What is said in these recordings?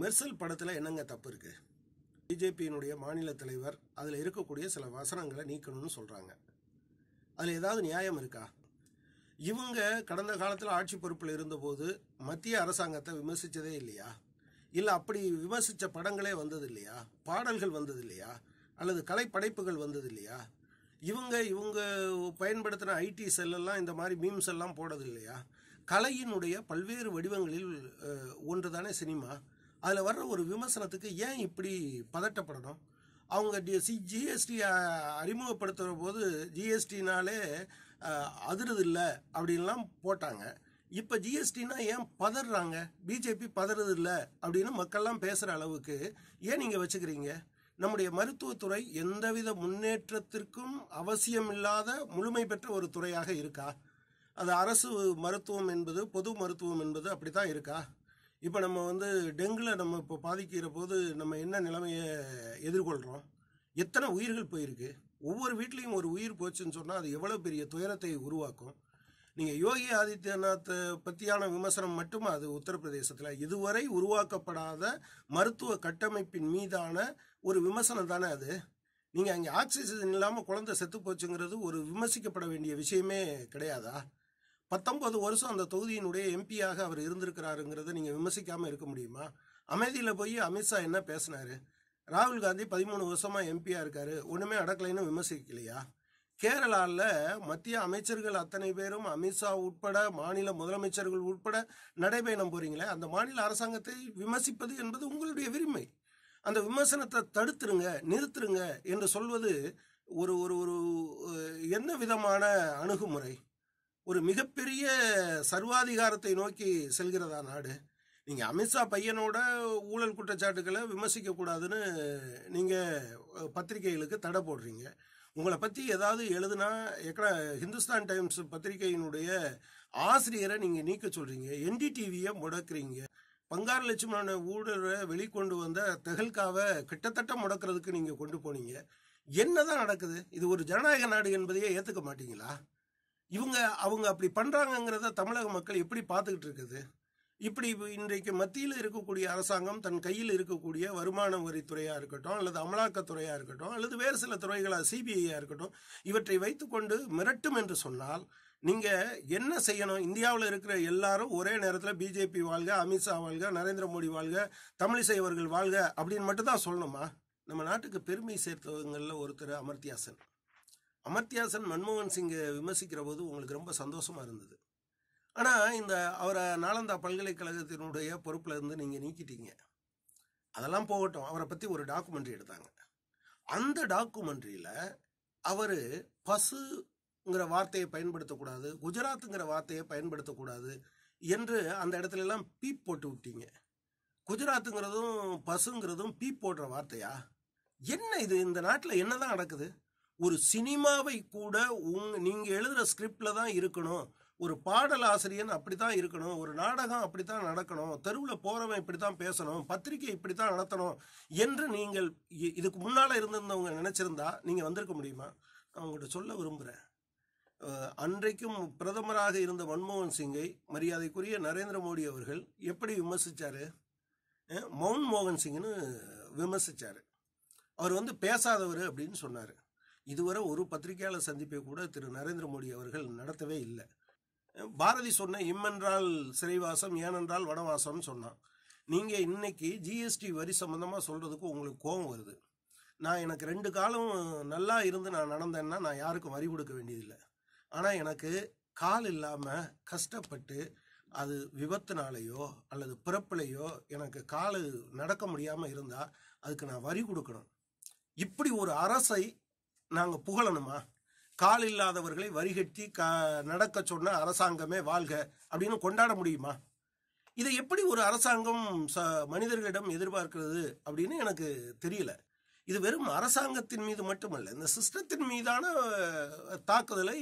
மெர்சல் படத்தில் என்னங்க தப்பு இருக்குது பிஜேபியினுடைய மாநில தலைவர் அதில் இருக்கக்கூடிய சில வசனங்களை நீக்கணும்னு சொல்கிறாங்க அதில் ஏதாவது நியாயம் இருக்கா இவங்க கடந்த காலத்தில் ஆட்சி பொறுப்பில் இருந்தபோது மத்திய அரசாங்கத்தை விமர்சித்ததே இல்லையா இல்லை அப்படி விமர்சித்த படங்களே வந்தது இல்லையா பாடல்கள் வந்தது இல்லையா அல்லது கலைப்படைப்புகள் வந்தது இல்லையா இவங்க இவங்க பயன்படுத்தின ஐடி செல்லெல்லாம் இந்த மாதிரி மீம்ஸ் எல்லாம் போடுறது இல்லையா கலையினுடைய பல்வேறு வடிவங்களில் ஒன்று தானே சினிமா அதில் வர்ற ஒரு விமர்சனத்துக்கு ஏன் இப்படி பதட்டப்படணும் அவங்க டி சி ஜிஎஸ்டி அறிமுகப்படுத்துகிற போது ஜிஎஸ்டினாலே அதிரது இல்லை அப்படின்லாம் போட்டாங்க இப்போ ஜிஎஸ்டினா ஏன் பதறாங்க பிஜேபி பதறது இல்லை அப்படின்னு மக்கள்லாம் பேசுகிற அளவுக்கு ஏன் நீங்கள் வச்சுக்கிறீங்க நம்முடைய மருத்துவத்துறை எந்தவித முன்னேற்றத்திற்கும் அவசியமில்லாத முழுமை பெற்ற ஒரு துறையாக இருக்கா அது அரசு மருத்துவம் என்பது பொது மருத்துவம் என்பது அப்படி தான் இருக்கா இப்போ நம்ம வந்து டெங்குல நம்ம இப்போ பாதிக்கிற போது நம்ம என்ன நிலைமையை எதிர்கொள்கிறோம் எத்தனை உயிர்கள் போயிருக்கு ஒவ்வொரு வீட்லேயும் ஒரு உயிர் போச்சுன்னு சொன்னால் அது எவ்வளோ பெரிய துயரத்தை உருவாக்கும் நீங்கள் யோகி ஆதித்யநாத்தை பற்றியான விமர்சனம் மட்டும் அது உத்தரப்பிரதேசத்தில் இதுவரை உருவாக்கப்படாத மருத்துவ கட்டமைப்பின் மீதான ஒரு விமர்சனம் தானே அது நீங்கள் அங்கே ஆக்சிஜன் இல்லாமல் குழந்தை செத்து போச்சுங்கிறது ஒரு விமர்சிக்கப்பட வேண்டிய விஷயமே கிடையாதா பத்தொன்பது வருஷம் அந்த தொகுதியினுடைய எம்பியாக அவர் இருந்திருக்கிறாருங்கிறத நீங்கள் விமர்சிக்காமல் இருக்க முடியுமா அமைதியில் போய் அமித்ஷா என்ன பேசினாரு ராகுல் காந்தி பதிமூணு வருஷமாக எம்பியாக இருக்கார் ஒன்றுமே அடக்கலைன்னு விமர்சிக்கலையா கேரளாவில் மத்திய அமைச்சர்கள் அத்தனை பேரும் அமித்ஷா உட்பட மாநில முதலமைச்சர்கள் உட்பட நடைபயணம் போகிறீங்களே அந்த மாநில அரசாங்கத்தை விமர்சிப்பது என்பது உங்களுடைய விரும்பை அந்த விமர்சனத்தை தடுத்துருங்க நிறுத்துருங்க என்று சொல்வது ஒரு ஒரு ஒரு என்ன விதமான அணுகுமுறை ஒரு மிகப்பெரிய சர்வாதிகாரத்தை நோக்கி செல்கிறதா நாடு நீங்கள் அமித்ஷா பையனோட ஊழல் குற்றச்சாட்டுகளை விமர்சிக்கக்கூடாதுன்னு நீங்கள் பத்திரிகைகளுக்கு தடை போடுறீங்க உங்களை பற்றி ஏதாவது எழுதுனா எக்கடா ஹிந்துஸ்தான் டைம்ஸ் பத்திரிகையினுடைய ஆசிரியரை நீங்கள் நீக்க சொல்கிறீங்க என்டிடிவியை முடக்கிறீங்க பங்காறு லட்சுமண ஊழலை வெளிக்கொண்டு வந்த தெகல்காவை கிட்டத்தட்ட முடக்கிறதுக்கு நீங்கள் கொண்டு போனீங்க என்னதான் நடக்குது இது ஒரு ஜனநாயக நாடு என்பதையே ஏற்றுக்க மாட்டீங்களா இவங்க அவங்க அப்படி பண்ணுறாங்கங்கிறத தமிழக மக்கள் எப்படி பார்த்துக்கிட்டு இருக்குது இப்படி இன்றைக்கு மத்தியில் இருக்கக்கூடிய அரசாங்கம் தன் கையில் இருக்கக்கூடிய வருமான வரித்துறையாக இருக்கட்டும் அல்லது அமலாக்கத்துறையாக இருக்கட்டும் அல்லது வேறு சில துறைகளாக சிபிஐயாக இருக்கட்டும் இவற்றை வைத்துக்கொண்டு மிரட்டும் என்று சொன்னால் நீங்கள் என்ன செய்யணும் இந்தியாவில் இருக்கிற எல்லாரும் ஒரே நேரத்தில் பிஜேபி வாழ்க அமித்ஷா வாழ்க நரேந்திர மோடி வாழ்க தமிழிசை அவர்கள் வாழ்க அப்படின்னு மட்டும் தான் சொல்லணுமா நம்ம நாட்டுக்கு பெருமை சேர்த்தவங்களில் ஒருத்தர் அமர்த்தியாசன் அமர்த்தியாசன் மன்மோகன் சிங்கை விமர்சிக்கிற போது உங்களுக்கு ரொம்ப சந்தோஷமாக இருந்தது ஆனால் இந்த அவரை நாளந்தா பல்கலைக்கழகத்தினுடைய பொறுப்பில் இருந்து நீங்கள் நீக்கிட்டீங்க அதெல்லாம் போகட்டும் அவரை பற்றி ஒரு டாக்குமெண்ட்ரி எடுத்தாங்க அந்த டாக்குமெண்ட்ரியில் அவர் பசுங்கிற வார்த்தையை பயன்படுத்தக்கூடாது குஜராத்துங்கிற வார்த்தையை பயன்படுத்தக்கூடாது என்று அந்த இடத்துலலாம் பீப் போட்டு விட்டீங்க குஜராத்துங்கிறதும் பசுங்கிறதும் பீப் போடுற வார்த்தையா என்ன இது இந்த நாட்டில் என்ன தான் நடக்குது ஒரு சினிமாவை கூட உங் நீங்கள் எழுதுகிற ஸ்கிரிப்டில் தான் இருக்கணும் ஒரு பாடல் ஆசிரியன் அப்படி தான் இருக்கணும் ஒரு நாடகம் அப்படி தான் நடக்கணும் தெருவில் போகிறவன் இப்படி தான் பேசணும் பத்திரிகை இப்படி தான் நடத்தணும் என்று நீங்கள் இதுக்கு முன்னால் இருந்திருந்தவங்க நினச்சிருந்தா நீங்கள் வந்திருக்க முடியுமா நான் உங்கள்கிட்ட சொல்ல விரும்புகிறேன் அன்றைக்கும் பிரதமராக இருந்த மன்மோகன் சிங்கை மரியாதைக்குரிய நரேந்திர மோடி அவர்கள் எப்படி விமர்சித்தார் மௌன் மோகன் சிங்னு விமர்சித்தார் அவர் வந்து பேசாதவர் அப்படின்னு சொன்னார் இதுவரை ஒரு பத்திரிகையாளர் சந்திப்பை கூட திரு நரேந்திர மோடி அவர்கள் நடத்தவே இல்லை பாரதி சொன்ன இம்மென்றால் சிறைவாசம் ஏனென்றால் வனவாசம்னு சொன்னான் நீங்கள் இன்னைக்கு ஜிஎஸ்டி வரி சம்மந்தமாக சொல்கிறதுக்கு உங்களுக்கு கோபம் வருது நான் எனக்கு ரெண்டு காலம் நல்லா இருந்து நான் நடந்தேன்னா நான் யாருக்கும் வரி கொடுக்க வேண்டியதில்லை ஆனால் எனக்கு கால் இல்லாமல் கஷ்டப்பட்டு அது விபத்துனாலேயோ அல்லது பிறப்புலையோ எனக்கு கால் நடக்க முடியாமல் இருந்தால் அதுக்கு நான் வரி கொடுக்கணும் இப்படி ஒரு அரசை நாங்கள் புகழணுமா கால் இல்லாதவர்களை வரிகட்டி க நடக்க சொன்ன அரசாங்கமே வாழ்க அப்படின்னு கொண்டாட முடியுமா இதை எப்படி ஒரு அரசாங்கம் ச மனிதர்களிடம் எதிர்பார்க்கிறது அப்படின்னு எனக்கு தெரியல இது வெறும் அரசாங்கத்தின் மீது மட்டுமல்ல இந்த சிஸ்டத்தின் மீதான தாக்குதலை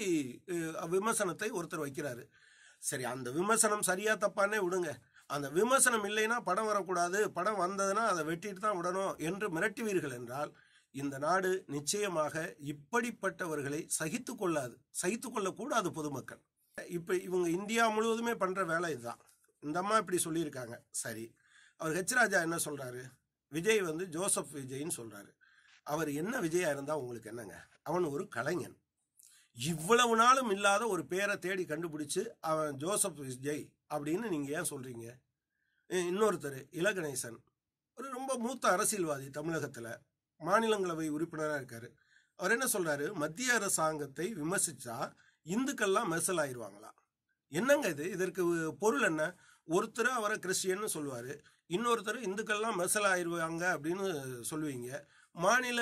விமர்சனத்தை ஒருத்தர் வைக்கிறாரு சரி அந்த விமர்சனம் சரியா தப்பானே விடுங்க அந்த விமர்சனம் இல்லைன்னா படம் வரக்கூடாது படம் வந்ததுன்னா அதை வெட்டிட்டு தான் விடணும் என்று மிரட்டுவீர்கள் என்றால் இந்த நாடு நிச்சயமாக இப்படிப்பட்டவர்களை சகித்து கொள்ளாது சகித்து கொள்ளக்கூடாது பொதுமக்கள் இப்போ இவங்க இந்தியா முழுவதுமே பண்ணுற வேலை இதுதான் இந்த அம்மா இப்படி சொல்லியிருக்காங்க சரி அவர் ஹெச் ராஜா என்ன சொல்கிறாரு விஜய் வந்து ஜோசப் விஜய்ன்னு சொல்கிறாரு அவர் என்ன விஜயா இருந்தால் உங்களுக்கு என்னங்க அவன் ஒரு கலைஞன் இவ்வளவு நாளும் இல்லாத ஒரு பேரை தேடி கண்டுபிடிச்சு அவன் ஜோசப் விஜய் அப்படின்னு நீங்கள் ஏன் சொல்கிறீங்க இன்னொருத்தர் இலகணேசன் ஒரு ரொம்ப மூத்த அரசியல்வாதி தமிழகத்தில் மாநிலங்களவை உறுப்பினராக இருக்காரு அவர் என்ன சொல்றாரு மத்திய அரசாங்கத்தை விமர்சிச்சா இந்துக்கள்லாம் மெசல் ஆயிடுவாங்களா என்னங்க இது இதற்கு பொருள் என்ன ஒருத்தர் அவரை கிறிஸ்டியன்னு சொல்லுவார் இன்னொருத்தர் இந்துக்கள்லாம் மெசல் ஆயிடுவாங்க அப்படின்னு சொல்லுவீங்க மாநில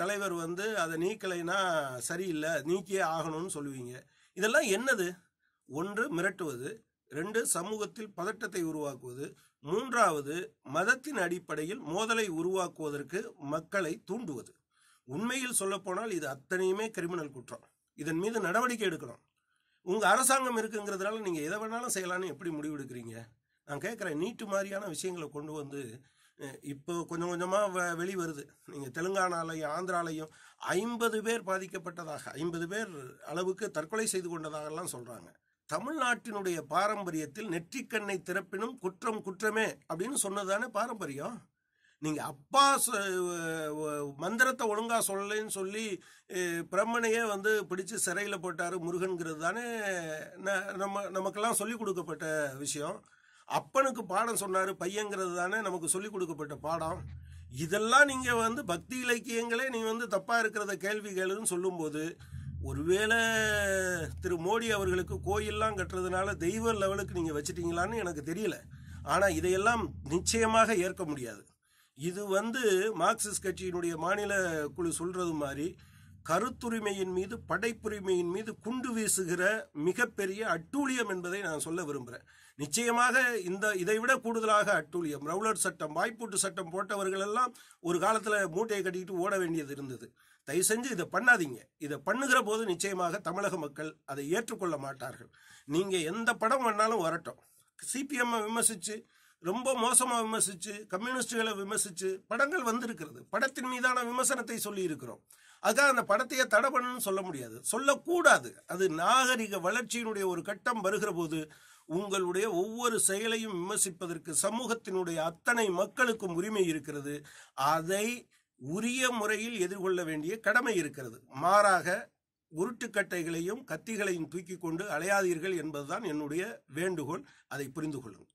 தலைவர் வந்து அதை நீக்கலைன்னா சரியில்லை நீக்கியே ஆகணும்னு சொல்லுவீங்க இதெல்லாம் என்னது ஒன்று மிரட்டுவது ரெண்டு சமூகத்தில் பதட்டத்தை உருவாக்குவது மூன்றாவது மதத்தின் அடிப்படையில் மோதலை உருவாக்குவதற்கு மக்களை தூண்டுவது உண்மையில் சொல்லப்போனால் இது அத்தனையுமே கிரிமினல் குற்றம் இதன் மீது நடவடிக்கை எடுக்கணும் உங்கள் அரசாங்கம் இருக்குங்கிறதுனால நீங்கள் எதை வேணாலும் செய்யலான்னு எப்படி முடிவெடுக்கிறீங்க நான் கேட்குறேன் நீட்டு மாதிரியான விஷயங்களை கொண்டு வந்து இப்போ கொஞ்சம் கொஞ்சமாக வெளிவருது வெளி வருது நீங்கள் தெலுங்கானாலையும் ஆந்திராலையும் ஐம்பது பேர் பாதிக்கப்பட்டதாக ஐம்பது பேர் அளவுக்கு தற்கொலை செய்து கொண்டதாகலாம் சொல்கிறாங்க தமிழ்நாட்டினுடைய பாரம்பரியத்தில் நெற்றிக்கண்ணை திறப்பினும் குற்றம் குற்றமே அப்படின்னு சொன்னதானே பாரம்பரியம் நீங்கள் அப்பா மந்திரத்தை ஒழுங்காக சொல்லலைன்னு சொல்லி பிரம்மனையே வந்து பிடிச்சு சிறையில் போட்டார் முருகன்கிறது தானே நம்ம நமக்கெல்லாம் சொல்லிக் கொடுக்கப்பட்ட விஷயம் அப்பனுக்கு பாடம் சொன்னார் பையங்கிறது தானே நமக்கு சொல்லிக் கொடுக்கப்பட்ட பாடம் இதெல்லாம் நீங்கள் வந்து பக்தி இலக்கியங்களே நீ வந்து தப்பாக இருக்கிறத கேள்வி கேளுன்னு சொல்லும்போது ஒருவேளை திரு மோடி அவர்களுக்கு கோயிலெலாம் கட்டுறதுனால தெய்வ லெவலுக்கு நீங்கள் வச்சுட்டீங்களான்னு எனக்கு தெரியல ஆனால் இதையெல்லாம் நிச்சயமாக ஏற்க முடியாது இது வந்து மார்க்சிஸ்ட் கட்சியினுடைய மாநில குழு சொல்கிறது மாதிரி கருத்துரிமையின் மீது படைப்புரிமையின் மீது குண்டு வீசுகிற மிகப்பெரிய அட்டூழியம் என்பதை நான் சொல்ல விரும்புகிறேன் நிச்சயமாக இந்த இதை விட கூடுதலாக அட்டூழியம் ரவுலர் சட்டம் வாய்ப்பூட்டு சட்டம் போட்டவர்கள் எல்லாம் ஒரு காலத்தில் மூட்டையை கட்டிக்கிட்டு ஓட வேண்டியது இருந்தது தயவு செஞ்சு இதை பண்ணாதீங்க இதை பண்ணுகிற போது நிச்சயமாக தமிழக மக்கள் அதை ஏற்றுக்கொள்ள மாட்டார்கள் நீங்கள் எந்த படம் வேணாலும் வரட்டும் சிபிஎம்மை விமர்சித்து ரொம்ப மோசமாக விமர்சித்து கம்யூனிஸ்டுகளை விமர்சித்து படங்கள் வந்திருக்கிறது படத்தின் மீதான விமர்சனத்தை சொல்லியிருக்கிறோம் இருக்கிறோம் அதுதான் அந்த படத்தையே தடை பண்ணணும்னு சொல்ல முடியாது சொல்லக்கூடாது அது நாகரிக வளர்ச்சியினுடைய ஒரு கட்டம் வருகிற போது உங்களுடைய ஒவ்வொரு செயலையும் விமர்சிப்பதற்கு சமூகத்தினுடைய அத்தனை மக்களுக்கும் உரிமை இருக்கிறது அதை உரிய முறையில் எதிர்கொள்ள வேண்டிய கடமை இருக்கிறது மாறாக உருட்டுக்கட்டைகளையும் கத்திகளையும் தூக்கி கொண்டு அலையாதீர்கள் என்பதுதான் என்னுடைய வேண்டுகோள் அதை புரிந்து கொள்ளுங்கள்